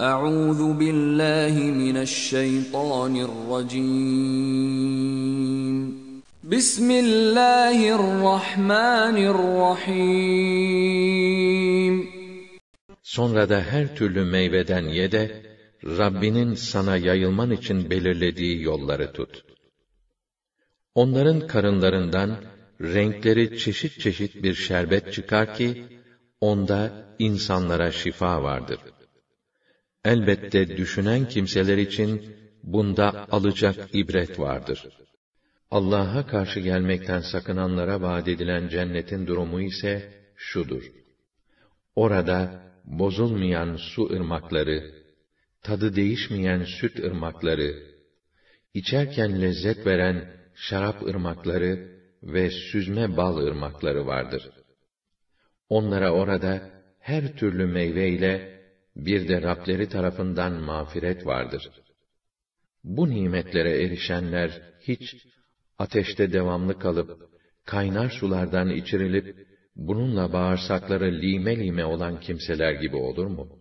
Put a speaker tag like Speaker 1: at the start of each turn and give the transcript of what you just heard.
Speaker 1: Euzu billahi mineşşeytanirracim. Bismillahirrahmanirrahim.
Speaker 2: Sonra da her türlü meyveden ye de Rabbinin sana yayılman için belirlediği yolları tut. Onların karınlarından renkleri çeşit çeşit bir şerbet çıkar ki onda insanlara şifa vardır.'' Elbette düşünen kimseler için bunda alacak ibret vardır. Allah'a karşı gelmekten sakınanlara vaat edilen cennetin durumu ise şudur. Orada bozulmayan su ırmakları, tadı değişmeyen süt ırmakları, içerken lezzet veren şarap ırmakları ve süzme bal ırmakları vardır. Onlara orada her türlü meyve ile bir de Rableri tarafından mağfiret vardır. Bu nimetlere erişenler hiç ateşte devamlı kalıp kaynar sulardan içirilip bununla bağırsakları lime lime olan kimseler gibi olur mu?'